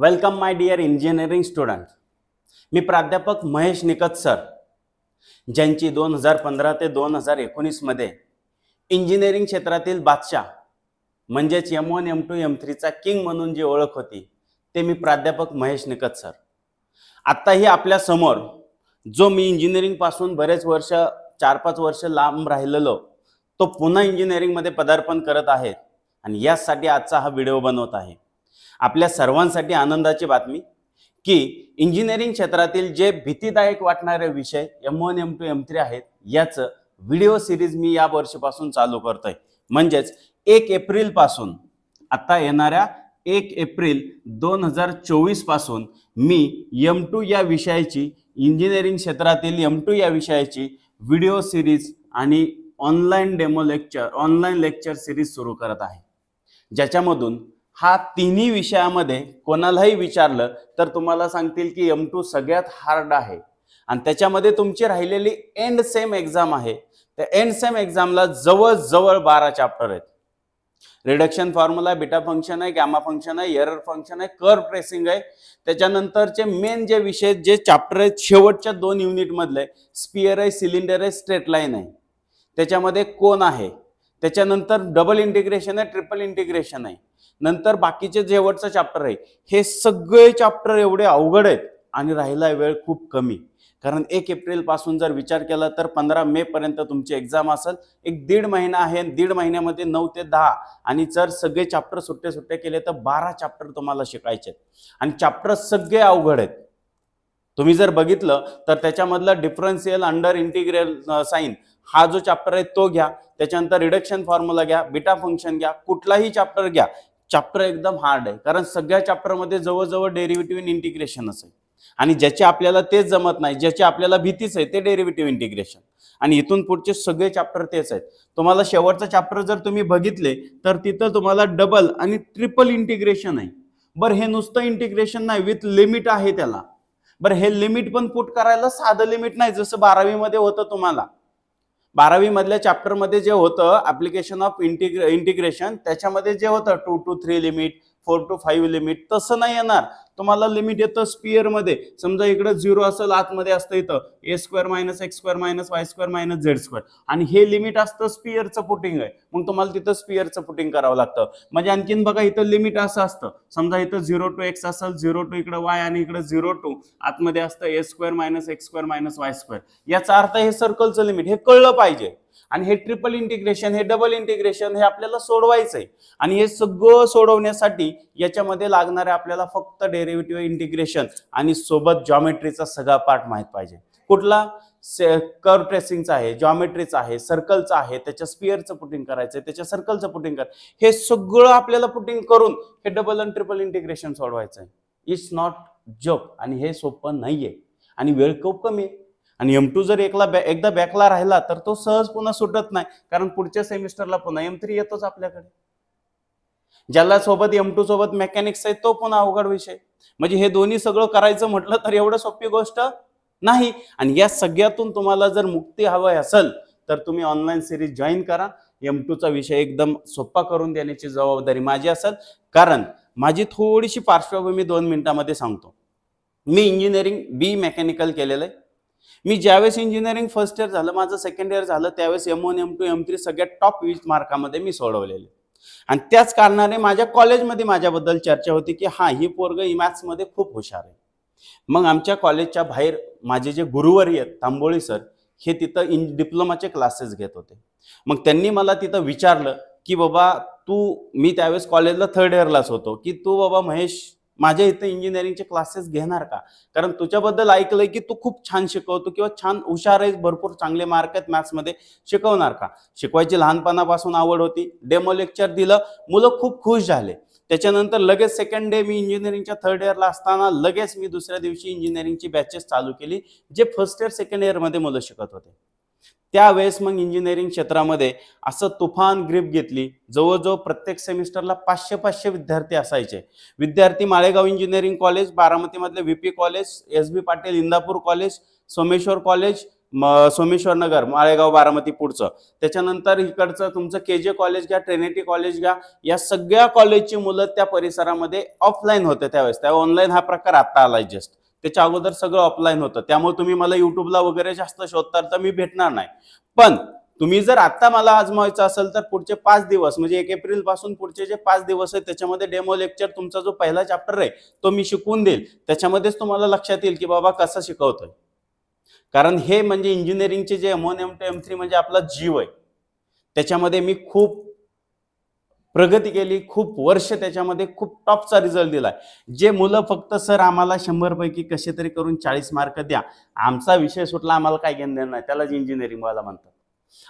welcome my dear engineering student मी प्राध्यापक Mahesh निकत sir ज्यांची दोन हजार पंधरा ते दोन हजार एकोणीसमध्ये इंजिनिअरिंग क्षेत्रातील बादशाह म्हणजेच M one M two M थ्रीचा किंग म्हणून जी ओळख होती ते मी प्राध्यापक महेश निकत सर आत्ताही आपल्यासमोर जो मी इंजिनिअरिंगपासून बरेच वर्ष चार पाच वर्ष लांब राहिलेलो तो पुन्हा इंजिनिअरिंगमध्ये पदार्पण करत आहे आणि यासाठी आजचा हा व्हिडिओ बनवत आहे आपल्या सर्वांसाठी आनंदाची बातमी की इंजिनिअरिंग क्षेत्रातील जे भीतीदायक वाटणारे विषय M one M two M three आहेत याचं व्हिडिओ सिरीज मी या वर्षीपासून चालू करतोय म्हणजेच एक एप्रिलपासून आता येणाऱ्या एक एप्रिल दोन हजार चोवीसपासून मी एम टू या विषयाची इंजिनिअरिंग क्षेत्रातील एम टू या विषयाची व्हिडिओ सिरीज आणि online demo lecture online lecture series सुरू करत आहे ज्याच्यामधून हा तिन्ही विषयामध्ये कोणालाही विचारलं तर तुम्हाला सांगतील की एम टू सगळ्यात हार्ड आहे आणि त्याच्यामध्ये तुमची राहिलेली एंड सेम एक्झाम आहे त्या एंड सेम एक्झामला जवळजवळ बारा चॅप्टर आहेत रिडक्शन फॉर्म्युला बिटा फंक्शन आहे गॅमा फंक्शन आहे एरर फंक्शन आहे कर प्रेसिंग आहे त्याच्यानंतरचे मेन जे विषय जे चॅप्टर आहेत शेवटच्या दोन युनिटमधले स्पियर आहे सिलिंडर आहे स्ट्रेट लाईन आहे त्याच्यामध्ये कोण आहे त्याच्यानंतर डबल इंटिग्रेशन आहे ट्रिपल इंटिग्रेशन आहे नंतर बाकीचे शेवटचं चॅप्टर आहे हे सगळे चॅप्टर एवढे अवघड आहेत आणि राहिला वेळ खूप कमी कारण एक एप्रिलपासून जर विचार केला तर पंधरा मे पर्यंत तुमची एक्झाम असेल एक दीड महिना आहे दीड महिन्यामध्ये नऊ ते दहा आणि जर सगळे चॅप्टर सुट्टे सुट्टे केले तर बारा चॅप्टर तुम्हाला शिकायचे आहेत आणि चॅप्टर सगळे अवघड आहेत तुम्ही जर बघितलं तर त्याच्यामधला डिफरन्सियल अंडर इंटिग्रेल साईन हा जो चॅप्टर आहे तो घ्या त्याच्यानंतर रिडक्शन फॉर्म्युला घ्या बिटा फंक्शन घ्या कुठलाही चॅप्टर घ्या चॅप्टर एकदम हार्ड आहे कारण सगळ्या चॅप्टरमध्ये जवळजवळ डेरिव्हेटिव्ह इंटिग्रेशनच आहे आणि ज्याचे आपल्याला तेच जमत नाही ज्याची आपल्याला भीतीच आहे ते डेरिव्हेटिव्ह इंटिग्रेशन आणि इथून पुढचे सगळे चॅप्टर तेच आहेत तुम्हाला शेवटचा चॅप्टर जर तुम्ही बघितले तर तिथं तुम्हाला डबल आणि ट्रिपल इंटिग्रेशन आहे बरं हे नुसतं इंटिग्रेशन नाही विथ लिमिट आहे त्याला बरं हे लिमिट पण पुट करायला साधं लिमिट नाही जसं बारावीमध्ये होतं तुम्हाला बारावीमधल्या चॅप्टरमध्ये जे होतं ॲप्लिकेशन ऑफ इंटिग्रे इंटिग्रेशन त्याच्यामध्ये जे होतं two to three limit four to five limit तसं नाही येणार तुम्हाला लिमिट येतं स्पियरमध्ये समजा इकडे झिरो असेल आतमध्ये असतं इथं a square minus x square minus y square minus z square आणि हे लिमिट असतं स्पियरचं पुटिंग आहे मग तुम्हाला तिथं स्पियरचं पुटिंग करावं लागतं म्हणजे आणखीन बघा इथं लिमिट असं असतं समजा इथं झिरो टू एक्स असेल झिरो टू इकडे वाय आणि इकडे झिरो टू आतमध्ये असतं a square minus x square minus y square याचा अर्थ हे सर्कलचं लिमिट हे कळलं पाहिजे आणि हे ट्रिपल इंटिग्रेशन हे डबल इंटिग्रेशन हे आपल्याला सोडवायचं आहे आणि हे सगळं सोडवण्यासाठी याच्यामध्ये लागणारे आपल्याला फक्त डेरिव्हेटिव्ह इंटिग्रेशन आणि सोबत जॉमेट्रीचा सगळा पार्ट माहीत पाहिजे कुठला कर ट्रेसिंगचा आहे जॉमेट्रीचा आहे सर्कलचा आहे त्याच्या स्पियरचं पुटिंग करायचं त्याच्या सर्कलचं पुटिंग करायचं हे सगळं आपल्याला पुटिंग करून हे डबल अँड ट्रिपल इंटिग्रेशन सोडवायचं आहे इट्स नॉट जॉब आणि हे सोपं नाहीये आणि वेळ खूप कमी आहे आणि एम टू जर एकला बॅ एकदा बॅकला राहिला तर तो सहज पुन्हा सुटत नाही कारण पुढच्या सेमिस्टरला पुन्हा एम थ्री येतोच आपल्याकडे ज्याला सोबत एम टू सोबत मेकॅनिक्स आहे तो पुन्हा अवघड विषय म्हणजे हे दोन्ही सगळं करायचं म्हटलं तर एवढं सोपी गोष्ट नाही आणि या सगळ्यातून तुम्हाला जर मुक्ती हवी असेल तर तुम्ही ऑनलाईन सिरीज जॉईन करा एम टूचा विषय एकदम सोपा करून देण्याची जबाबदारी माझी असेल कारण माझी थोडीशी पार्श्वभूमी दोन मिनिटामध्ये सांगतो मी इंजिनिअरिंग बी मेकॅनिकल केलेलं आहे मी ज्यावेळेस इंजिनिअरिंग फर्स्ट इयर झालं माझं सेकंड इयर झालं त्यावेळेस M one M two M three सगळ्यात टॉप वीस मार्कामध्ये मी सोडवलेले आणि त्याच कारणाने माझ्या कॉलेजमध्ये माझ्याबद्दल चर्चा होती की हा ही पोरग ही मॅथ्समध्ये खूप हुशार आहे मग आमच्या कॉलेजच्या बाहेर माझे जे गुरुवर्य आहेत तांबोळी सर हे तिथं इन डिप्लोमाचे क्लासेस घेत होते मग त्यांनी मला तिथं विचारलं की बाबा तू मी त्यावेळेस कॉलेजला थर्ड इयरलाच होतो की तू बाबा महेश माझ्या इथं इंजिनिअरिंगचे क्लासेस घेणार का कारण तुझ्याबद्दल ऐकलंय की तू खूप छान शिकवतो किंवा छान हुशार आहेस भरपूर चांगले मार्क आहेत मॅथ्समध्ये शिकवणार का शिकवायची लहानपणापासून आवड होती डेमो लेक्चर दिलं मुलं खूप खुश झाले त्याच्यानंतर लगेच सेकंड डे मी इंजिनिअरिंगच्या थर्ड इयरला असताना लगेच मी दुसऱ्या दिवशी इंजिनिअरिंगची बॅचेस चालू केली जे फर्स्ट इयर सेकंड इयरमध्ये मुलं शिकत होते त्यावेळेस मग इंजिनिअरिंग क्षेत्रामध्ये असं तुफान ग्रीप घेतली जवळजवळ प्रत्येक सेमिस्टरला पाचशे पाचशे विद्यार्थी असायचे विद्यार्थी माळेगाव इंजिनिअरिंग कॉलेज बारामतीमधले V P college S B Patil Indapur college Someshwar college Someshwar Nagar Malegaon Baramati पुढचं त्याच्यानंतर इकडचं तुमचं के जे कॉलेज घ्या ट्रिनिटी कॉलेज घ्या या सगळ्या कॉलेजची मुलं त्या परिसरामध्ये ऑफलाईन होते त्यावेळेस त्या ऑनलाईन हा प्रकार आता आलाय जस्ट त्याच्या अगोदर सगळं ऑफलाईन होतं त्यामुळे तुम्ही मला युट्यूबला वगैरे जास्त शोधता तर मी भेटणार नाही पण तुम्ही जर आता मला आजमावायचं असेल तर पुढचे पाच दिवस म्हणजे एक एप्रिल पासून पुढचे जे पाच दिवस आहेत त्याच्यामध्ये डेमो लेक्चर तुमचा जो पहिला चॅप्टर आहे तो मी शिकवून देईल त्याच्यामध्येच तुम्हाला लक्षात येईल की बाबा कसं शिकवतोय कारण हे म्हणजे इंजिनिअरिंगचे जे एम टू एम थ्री म्हणजे आपला जीव आहे त्याच्यामध्ये मी खूप प्रगती केली खूप वर्ष त्याच्यामध्ये खूप टॉपचा रिझल्ट दिला जे मुलं फक्त सर आम्हाला शंभरपैकी कसे तरी करून चाळीस मार्क द्या आमचा विषय सुटला आम्हाला काय घेणं नाही त्यालाच इंजिनिअरिंग म्हणतात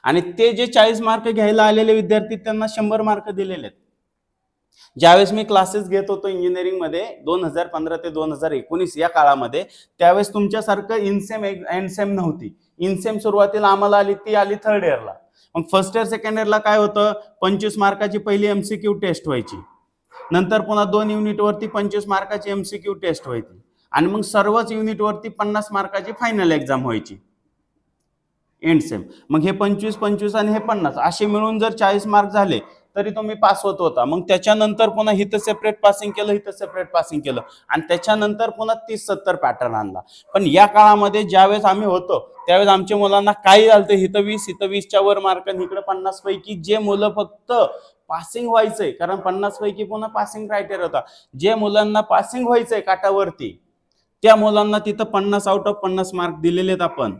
आणि ते जे चाळीस मार्क घ्यायला आलेले विद्यार्थी त्यांना शंभर मार्क दिलेले ज्यावेळेस मी क्लासेस घेत होतो इंजिनिअरिंगमध्ये दोन हजार पंधरा ते दोन हजार एकोणीस या काळामध्ये त्यावेळेस तुमच्यासारखं इनसेम एनसेम नव्हती इनसेम सुरुवातीला आम्हाला आली ती आली थर्ड इयरला मग फर्स्ट इयर सेकंड इयरला काय होतं पंचवीस मार्काची पहिली क्यू टेस्ट व्हायची नंतर पुन्हा दोन युनिटवरती पंचवीस मार्काची क्यू टेस्ट व्हायची आणि मग सर्वच युनिटवरती पन्नास मार्काची फायनल एक्झाम व्हायची एंड सेम मग हे पंचवीस पंचवीस आणि हे पन्नास असे मिळून जर चाळीस मार्क झाले तरी तो मी पास होत होता मग त्याच्यानंतर पुन्हा हिथं सेपरेट पासिंग केलं हिथं सेपरेट पासिंग केलं आणि त्याच्यानंतर पुन्हा तीस सत्तर पॅटर्न आणला पण या काळामध्ये ज्यावेळेस आम्ही होतो त्यावेळेस आमच्या मुलांना काही झालं हिथं वीस हिथं वीसच्या वर मार्क इकडे पन्नास पैकी जे मुलं फक्त पासिंग व्हायचंय कारण पन्नास पैकी पुन्हा पासिंग क्रायटेरिया होता जे मुलांना पासिंग व्हायचंय काटावरती त्या मुलांना तिथं पन्नास आउट ऑफ पन्नास मार्क दिलेले आहेत आपण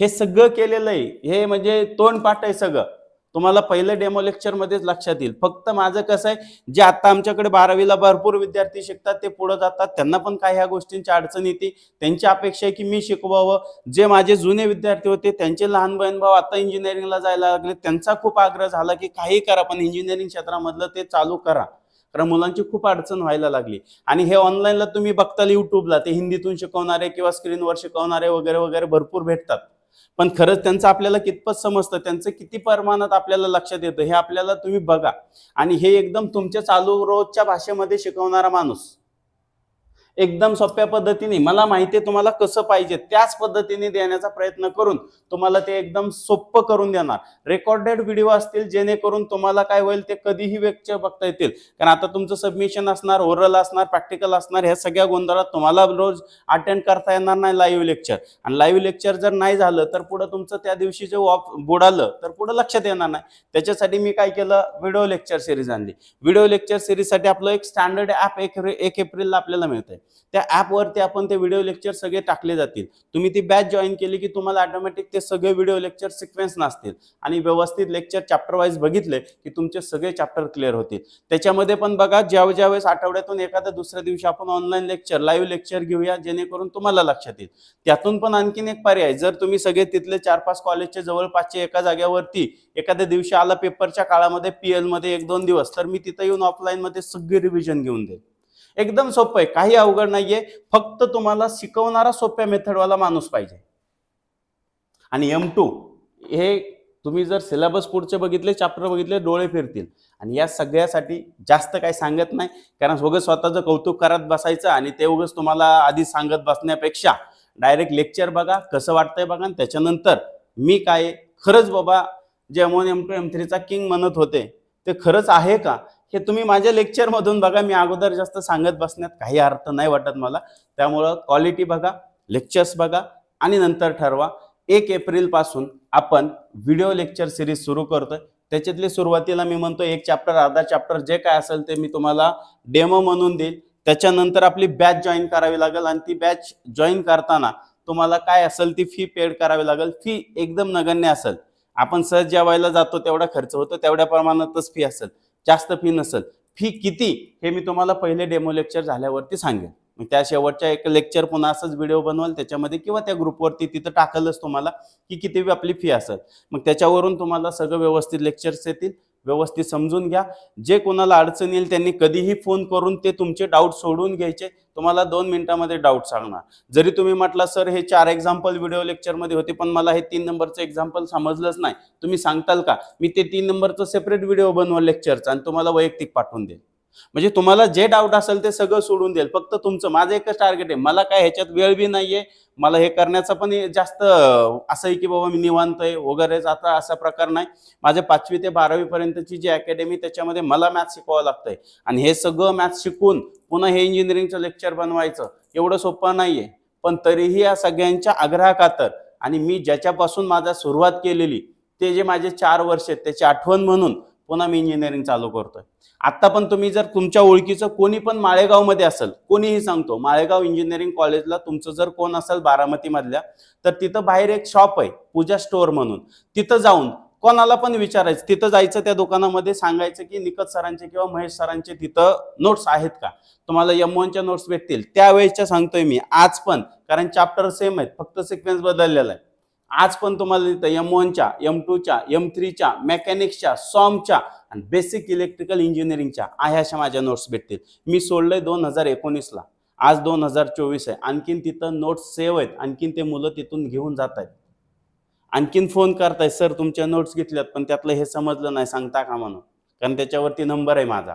हे सगळं केलेलं आहे हे म्हणजे तोंडपाठ आहे सगळं तुम्हाला पहिलं डेमो लेक्चरमध्येच लक्षात येईल फक्त माझं कसं आहे जे आता आमच्याकडे बारावीला भरपूर विद्यार्थी शिकतात ते पुढे जातात त्यांना पण काही ह्या गोष्टींची अडचण येते त्यांची अपेक्षा आहे की मी शिकवावं जे माझे जुने विद्यार्थी होते त्यांचे लहान बहीण भाऊ आता इंजिनिअरिंगला जायला लागले त्यांचा खूप आग्रह झाला की काही करा पण इंजिनिअरिंग क्षेत्रामधलं ते चालू करा कारण मुलांची खूप अडचण व्हायला लागली आणि हे ऑनलाईनला तुम्ही बघताल युट्यूबला ते हिंदीतून शिकवणारे किंवा स्क्रीनवर शिकवणारे वगैरे वगैरे भरपूर भेटतात पण खरंच त्यांचं आपल्याला कितपत समजतं त्यांचं किती प्रमाणात आपल्याला लक्षात येतं हे आपल्याला तुम्ही बघा आणि हे एकदम तुमच्या चालू रोजच्या भाषेमध्ये शिकवणारा माणूस एकदम सोप्या पद्धतीने मला माहिती आहे तुम्हाला कसं पाहिजे त्याच पद्धतीने देण्याचा प्रयत्न करून तुम्हाला ते एकदम सोपं करून देणार रेकॉर्डेड व्हिडिओ असतील जेणेकरून तुम्हाला काय होईल ते कधीही व्यक्चर बघता येतील कारण आता तुमचं सबमिशन असणार ओरल असणार प्रॅक्टिकल असणार ह्या सगळ्या गोंधळात तुम्हाला रोज अटेंड करता येणार नाही लाईव्ह लेक्चर आणि लाईव्ह लेक्चर जर नाही झालं तर पुढे तुमचं त्या दिवशी जे ऑफ बुडालं तर पुढे लक्षात येणार नाही त्याच्यासाठी मी काय केलं व्हिडिओ लेक्चर सिरीज आणली व्हिडिओ लेक्चर सिरीजसाठी आपलं एक स्टँडर्ड ॲप एक एप्रिलला आपल्याला मिळतंय त्या ॲपवरती आपण ते व्हिडिओ लेक्चर सगळे टाकले जातील तुम्ही ती बॅच जॉईन केली की तुम्हाला ऑटोमॅटिक ते सगळे व्हिडिओ लेक्चर सिक्वेन्स नसतील आणि व्यवस्थित लेक्चर चॅप्टर बघितले की तुमचे सगळे चॅप्टर क्लिअर होतील त्याच्यामध्ये पण बघा ज्या ज्यावेळेस आठवड्यातून एखाद्या दुसऱ्या दिवशी आपण ऑनलाईन लेक्चर लाईव्ह लेक्चर घेऊया जेणेकरून तुम्हाला लक्षात येईल त्यातून पण आणखीन एक पर्याय जर तुम्ही सगळे तिथले चार पाच कॉलेजचे जवळपासचे एका जाग्यावरती एखाद्या दिवशी आला पेपरच्या काळामध्ये पी मध्ये एक दोन दिवस तर मी तिथं येऊन ऑफलाईनमध्ये सगळी रिव्हिजन घेऊन देईल एकदम सोपं आहे काही अवघड नाहीये फक्त तुम्हाला शिकवणारा सोप्या मेथडवाला माणूस पाहिजे आणि एम टू हे तुम्ही जर सिलेबस पुढचे बघितले चॅप्टर बघितले डोळे फिरतील आणि या सगळ्यासाठी जास्त काही सांगत नाही कारण उगं स्वतःचं कौतुक करत बसायचं आणि ते उगच तुम्हाला आधी सांगत बसण्यापेक्षा डायरेक्ट लेक्चर बघा कसं वाटतंय बघा आणि त्याच्यानंतर मी काय खरंच बाबा जे M one M two M थ्रीचा किंग म्हणत होते ते खरंच आहे का हे तुम्ही माझ्या लेक्चरमधून बघा मी अगोदर जास्त सांगत बसण्यात काही अर्थ नाही वाटत मला त्यामुळं क्वालिटी बघा लेक्चर्स बघा आणि नंतर ठरवा एक एप्रिलपासून आपण व्हिडिओ लेक्चर सिरीज सुरू करतोय त्याच्यातले सुरुवातीला मी म्हणतो एक चॅप्टर अर्धा चॅप्टर जे काय असेल ते मी तुम्हाला डेमो म्हणून देईल त्याच्यानंतर आपली बॅच जॉईन करावी लागेल आणि ती बॅच जॉईन करताना तुम्हाला काय असेल ती फी पेड करावी लागेल फी एकदम नगण्य असेल आपण सहज वेळेला जातो तेवढा खर्च होतो तेवढ्या प्रमाणातच फी असेल जास्त फी नसेल फी किती हे मी तुम्हाला पहिले डेमो लेक्चर झाल्यावरती सांगेन मग त्या शेवटच्या एक लेक्चर पुन्हा असंच व्हिडिओ बनवाल त्याच्यामध्ये किंवा त्या ग्रुपवरती तिथं टाकलंच तुम्हाला की किती आपली फी असेल मग त्याच्यावरून तुम्हाला सगळं व्यवस्थित लेक्चर्स येतील व्यवस्थित समजून घ्या जे कोणाला अडचण येईल त्यांनी कधीही फोन करून ते तुमचे डाऊट सोडून घ्यायचे तुम्हाला दोन मिनिटामध्ये डाऊट सांगणार जरी तुम्ही म्हटला सर हे चार एक्झाम्पल व्हिडिओ लेक्चरमध्ये होते पण मला हे तीन नंबरचं एक्झाम्पल समजलंच नाही तुम्ही सांगताल का मी ते तीन नंबरचं सेपरेट व्हिडिओ बनवा लेक्चरचा आणि तुम्हाला वैयक्तिक पाठवून दे म्हणजे तुम्हाला जे डाऊट असेल ते सगळं सोडून देईल फक्त तुमचं माझं एकच टार्गेट आहे मला काय ह्याच्यात वेळ बी नाहीये मला हे करण्याचा पण जास्त असं आहे की बाबा मी निवांत आहे वगैरे आता असा प्रकार नाही माझे पाचवी ते बारावी पर्यंतची जी अकॅडमी त्याच्यामध्ये मला मॅथ्स शिकवावं लागतंय आणि हे सगळं मॅथ्स शिकून पुन्हा हे इंजिनिअरिंगचं लेक्चर बनवायचं एवढं सोपं नाहीये पण तरीही या सगळ्यांच्या आग्रहाकातर आणि मी ज्याच्यापासून माझा सुरुवात केलेली ते जे माझे चार वर्ष आहेत त्याची आठवण म्हणून पुन्हा मी इंजिनिअरिंग चालू करतोय आत्ता पण तुम्ही जर तुमच्या ओळखीचं कोणी पण माळेगावमध्ये असेल कोणीही सांगतो माळेगाव इंजिनिअरिंग कॉलेजला तुमचं जर कोण असेल बारामतीमधल्या तर तिथं बाहेर एक शॉप आहे पूजा स्टोअर म्हणून तिथं जाऊन कोणाला पण विचारायचं तिथं जायचं त्या दुकानामध्ये सांगायचं की निकत सरांचे किंवा महेश सरांचे तिथं नोट्स आहेत का तुम्हाला एम नोट्स भेटतील त्यावेळेसच्या सांगतोय मी आज पण कारण चॅप्टर सेम आहेत फक्त सिक्वेन्स बदललेला आहे आज पण तुम्हाला तिथं एम वनच्या एम टूच्या एम थ्रीच्या मेकॅनिक्सच्या सॉमच्या आणि बेसिक इलेक्ट्रिकल इंजिनिअरिंगच्या अशा माझ्या नोट्स भेटतील मी आहे दोन हजार एकोणीसला आज दोन हजार चोवीस आहे आणखीन तिथं नोट्स सेव्ह आहेत आणखीन ते मुलं तिथून घेऊन जात आहेत आणखीन फोन करताय सर तुमच्या नोट्स घेतल्यात पण त्यातलं हे समजलं नाही सांगता का म्हणून कारण त्याच्यावरती नंबर आहे माझा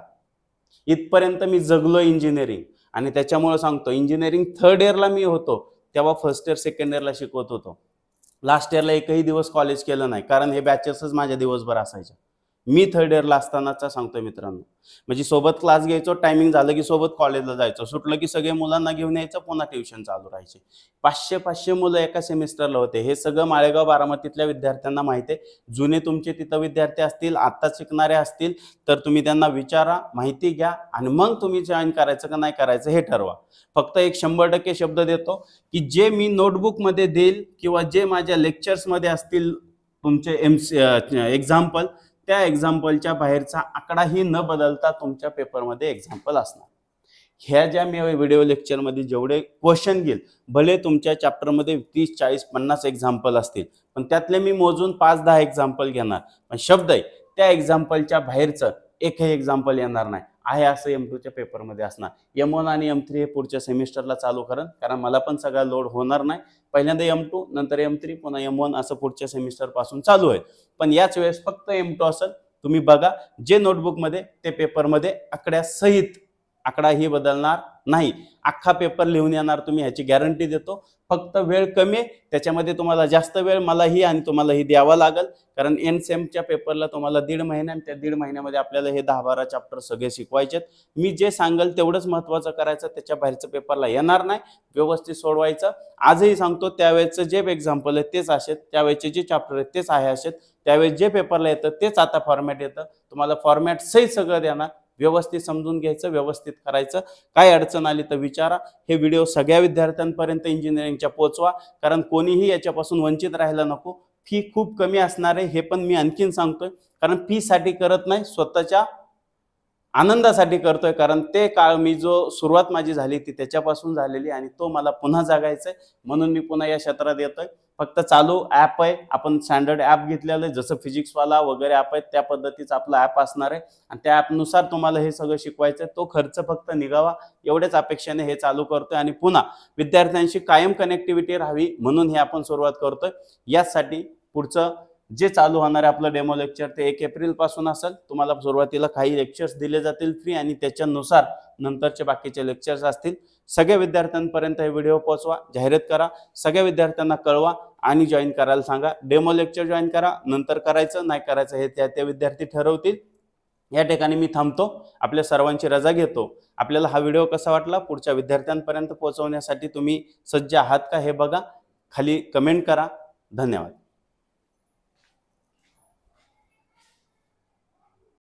इथपर्यंत मी जगलो इंजिनिअरिंग आणि त्याच्यामुळे सांगतो इंजिनिअरिंग थर्ड इयरला मी होतो तेव्हा फर्स्ट इयर सेकंड इयरला शिकवत होतो लास्ट इयरला एकही दिवस कॉलेज केलं नाही कारण हे बॅचेसच माझ्या दिवसभर असायचे मी थर्ड इयरला असतानाचा सांगतोय मित्रांनो म्हणजे सोबत क्लास घ्यायचो टायमिंग झालं की सोबत कॉलेजला जायचो सुटलं की सगळे मुलांना घेऊन यायचं पुन्हा ट्युशन चालू राहायचे पाचशे पाचशे मुलं एका सेमिस्टरला होते हे सगळं माळेगाव बारामतीतल्या विद्यार्थ्यांना माहिती आहे जुने तुमचे तिथं विद्यार्थी असतील आत्ता शिकणारे असतील तर तुम्ही त्यांना विचारा माहिती घ्या आणि मग तुम्ही जॉईन करायचं का नाही करायचं हे ठरवा फक्त एक शंभर टक्के शब्द देतो की जे मी नोटबुकमध्ये देईल किंवा जे माझ्या लेक्चर्समध्ये असतील तुमचे एम एक्झाम्पल त्या एक्झाम्पलच्या बाहेरचा आकडाही न बदलता तुमच्या पेपरमध्ये एक्झाम्पल असणार ह्या ज्या मी व्हिडिओ लेक्चरमध्ये जेवढे क्वेश्चन घेईल भले तुमच्या चॅप्टरमध्ये तीस चाळीस पन्नास एक्झाम्पल असतील पण त्यातले मी मोजून पाच दहा एक्झाम्पल घेणार पण शब्द आहे त्या एक्झाम्पलच्या बाहेरचं एकही एक्झाम्पल येणार नाही आहे असं एम टूच्या पेपरमध्ये असणार एम वन आणि एम थ्री हे पुढच्या सेमिस्टरला चालू करण कारण मला पण सगळा लोड होणार नाही पहिल्यांदा एम टू नंतर एम थ्री पुन्हा एम वन असं पुढच्या सेमिस्टरपासून चालू आहे पण याच वेळेस फक्त एम टू असेल तुम्ही बघा जे नोटबुकमध्ये ते पेपरमध्ये आकड्यासहित आकडाही बदलणार नाही अख्खा पेपर लिहून येणार तुम्ही ह्याची गॅरंटी देतो फक्त वेळ कमी त्याच्यामध्ये तुम्हाला जास्त वेळ मलाही आणि तुम्हालाही द्यावा लागेल कारण एन सेमच्या e पेपरला तुम्हाला दीड महिन्या आणि त्या दीड महिन्यामध्ये आपल्याला हे दहा बारा चॅप्टर सगळे शिकवायचे मी जे सांगेल तेवढंच महत्त्वाचं करायचं त्याच्या बाहेरचं पेपरला येणार नाही व्यवस्थित सोडवायचं आजही सांगतो त्यावेळेचं जे एक्झाम्पल आहे तेच असेल त्यावेळेचे जे चॅप्टर आहेत तेच आहे असेल त्यावेळेस जे पेपरला येतं तेच आता फॉर्मॅट येतं तुम्हाला फॉर्मॅट सही सगळं देणार व्यवस्थित समजून घ्यायचं व्यवस्थित करायचं काय अडचण आली तर विचारा हे व्हिडिओ सगळ्या विद्यार्थ्यांपर्यंत इंजिनिअरिंगच्या पोचवा कारण कोणीही याच्यापासून वंचित राहायला नको फी खूप कमी असणार आहे हे पण मी आणखीन सांगतोय कारण फीसाठी करत नाही स्वतःच्या आनंदासाठी करतोय कारण ते काळ मी जो सुरुवात माझी झाली ती त्याच्यापासून झालेली आणि तो मला पुन्हा जागायचा आहे म्हणून मी पुन्हा या क्षेत्रात येतोय फक्त चालू ॲप आहे आपण स्टँडर्ड ॲप घेतलेलं आहे जसं फिजिक्सवाला वगैरे ॲप आहे त्या पद्धतीचं आपलं ॲप असणार आहे आणि त्या ॲपनुसार तुम्हाला हे सगळं शिकवायचं आहे तो खर्च फक्त निघावा एवढ्याच अपेक्षेने हे चालू करतोय आणि पुन्हा विद्यार्थ्यांशी कायम कनेक्टिव्हिटी राहावी म्हणून हे आपण सुरुवात करतोय यासाठी पुढचं जे चालू होणार आहे आपलं डेमो लेक्चर ते एक एप्रिलपासून असेल तुम्हाला सुरुवातीला काही लेक्चर्स दिले जातील फ्री आणि त्याच्यानुसार नंतरचे बाकीचे लेक्चर्स असतील सगळ्या विद्यार्थ्यांपर्यंत हे व्हिडिओ पोहोचवा जाहिरात करा सगळ्या विद्यार्थ्यांना कळवा आणि जॉईन करायला सांगा डेमो लेक्चर जॉईन करा नंतर करायचं नाही करायचं हे त्या त्या विद्यार्थी ठरवतील या ठिकाणी मी थांबतो आपल्या सर्वांची रजा घेतो आपल्याला हा व्हिडिओ कसा वाटला पुढच्या विद्यार्थ्यांपर्यंत पोहोचवण्यासाठी तुम्ही सज्ज आहात का हे बघा खाली कमेंट करा धन्यवाद